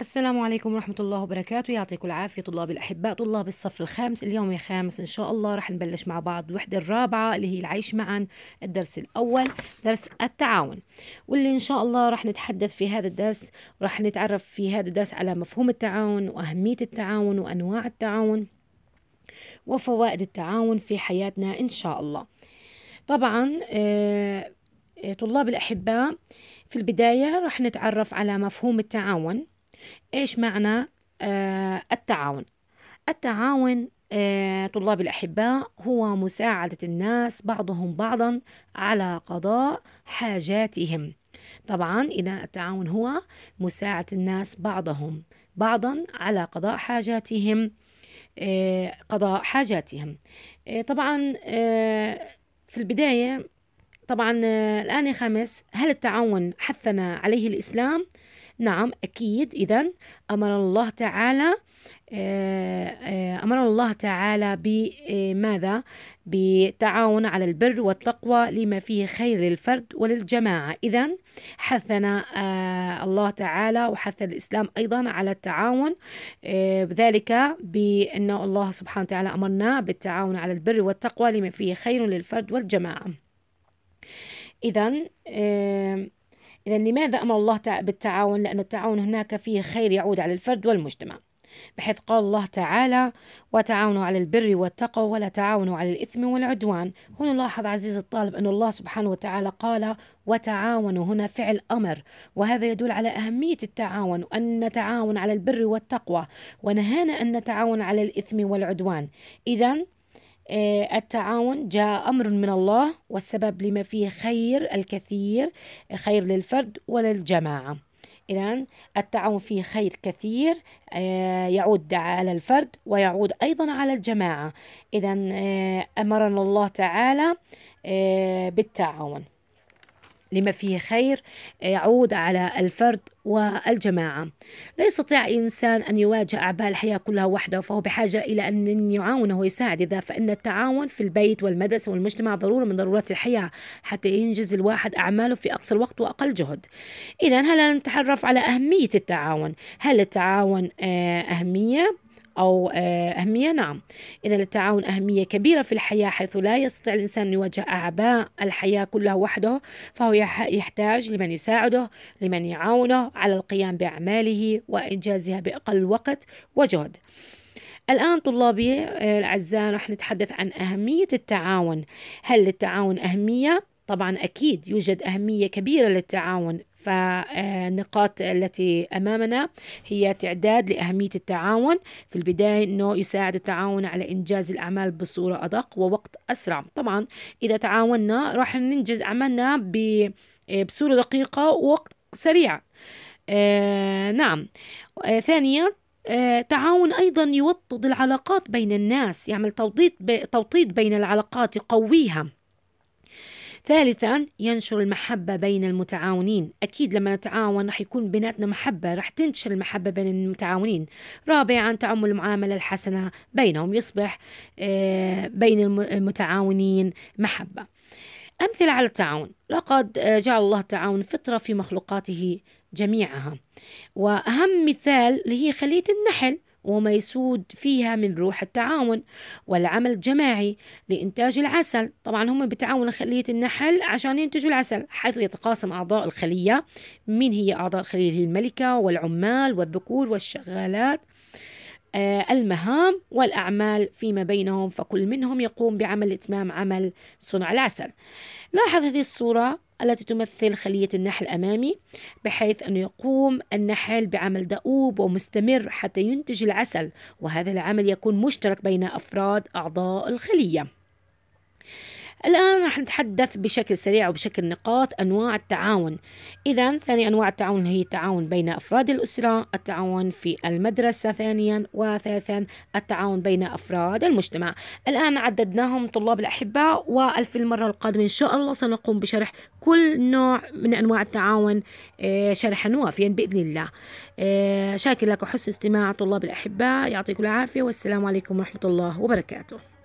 السلام عليكم ورحمة الله وبركاته يعطيكم العافية طلاب الأحباء طلاب الصف الخامس اليوم يا خامس إن شاء الله رح نبلش مع بعض الوحدة الرابعة اللي هي العيش معا الدرس الأول درس التعاون واللي إن شاء الله رح نتحدث في هذا الدرس رح نتعرف في هذا الدرس على مفهوم التعاون وأهمية التعاون وأنواع التعاون وفوائد التعاون في حياتنا إن شاء الله طبعا آه، آه، طلاب الأحباء في البداية رح نتعرف على مفهوم التعاون إيش معنى آه، التعاون التعاون آه، طلاب الأحباء هو مساعدة الناس بعضهم بعضا على قضاء حاجاتهم طبعا إذا التعاون هو مساعدة الناس بعضهم بعضا على قضاء حاجاتهم آه، قضاء حاجاتهم طبعا في البداية طبعا الآن خمس هل التعاون حثنا عليه الإسلام؟ نعم أكيد إذا أمر الله تعالى آه، آه، أمر الله تعالى بماذا؟ آه، بتعاون على البر والتقوى لما فيه خير للفرد وللجماعة إذا حثنا الله تعالى وحث الإسلام أيضا على التعاون بذلك بأن الله سبحانه وتعالى أمرنا بالتعاون على البر والتقوى لما فيه خير للفرد والجماعة إذا إذا لماذا أمر الله بالتعاون؟ لأن التعاون هناك فيه خير يعود على الفرد والمجتمع بحيث قال الله تعالى وتعاونوا على البر والتقوى ولا تعاونوا على الإثم والعدوان هنا لاحظ عزيزي الطالب أن الله سبحانه وتعالى قال وتعاونوا هنا فعل أمر وهذا يدل على أهمية التعاون أن نتعاون على البر والتقوى ونهانا أن نتعاون على الإثم والعدوان إذا آه، التعاون جاء أمر من الله والسبب لما فيه خير الكثير خير للفرد وللجماعة إذا التعاون فيه خير كثير آه، يعود على الفرد ويعود أيضا على الجماعة إذا آه، أمرنا الله تعالى بالتعاون لما فيه خير يعود على الفرد والجماعة لا يستطيع إنسان أن يواجه أعباء الحياة كلها وحده فهو بحاجة إلى أن يعاونه ويساعد إذا فإن التعاون في البيت والمدرسة والمجتمع ضرورة من ضرورات الحياة حتى ينجز الواحد أعماله في أقصى الوقت وأقل جهد إذا هل نتعرف على أهمية التعاون هل التعاون آه، أهمية أو آه، أهمية نعم إن للتعاون أهمية كبيرة في الحياة حيث لا يستطيع الإنسان أن يواجه أعباء الحياة كلها وحده فهو يحتاج لمن يساعده لمن يعاونه على القيام بأعماله وإنجازها بأقل وقت وجهد الآن طلابي آه، الأعزاء رح نتحدث عن أهمية التعاون هل للتعاون أهمية؟ طبعا أكيد يوجد أهمية كبيرة للتعاون فالنقاط آه، التي أمامنا هي تعداد لأهمية التعاون في البداية أنه يساعد التعاون على إنجاز الأعمال بصورة أدق ووقت أسرع طبعا إذا تعاوننا راح ننجز عملنا آه، بصورة دقيقة ووقت سريع آه نعم آه ثانيا آه تعاون أيضا يوطد العلاقات بين الناس يعمل توطيد, توطيد بين العلاقات يقويها ثالثا ينشر المحبة بين المتعاونين أكيد لما نتعاون رح يكون بيناتنا محبة رح تنتشر المحبة بين المتعاونين رابعا تعم المعاملة الحسنة بينهم يصبح آه، بين المتعاونين محبة أمثلة على التعاون لقد آه، جعل الله التعاون فطرة في مخلوقاته جميعها وأهم مثال اللي هي خلية النحل وما يسود فيها من روح التعاون والعمل الجماعي لإنتاج العسل طبعا هم بتعاون خلية النحل عشان ينتجوا العسل حيث يتقاسم أعضاء الخلية من هي أعضاء الخلية الملكة والعمال والذكور والشغالات آه، المهام والأعمال فيما بينهم فكل منهم يقوم بعمل إتمام عمل صنع العسل لاحظ هذه الصورة التي تمثل خلية النحل الأمامي بحيث أنه يقوم النحل بعمل دؤوب ومستمر حتى ينتج العسل وهذا العمل يكون مشترك بين أفراد أعضاء الخلية الآن راح نتحدث بشكل سريع وبشكل نقاط أنواع التعاون إذا ثاني أنواع التعاون هي التعاون بين أفراد الأسرة التعاون في المدرسة ثانيا وثالثا التعاون بين أفراد المجتمع الآن عددناهم طلاب الأحباء وفي المرة القادمة إن شاء الله سنقوم بشرح كل نوع من أنواع التعاون آه، شرحا وافيا بإذن الله آه، شاكر لك حسن استماع طلاب الأحباء يعطيكم العافية والسلام عليكم ورحمة الله وبركاته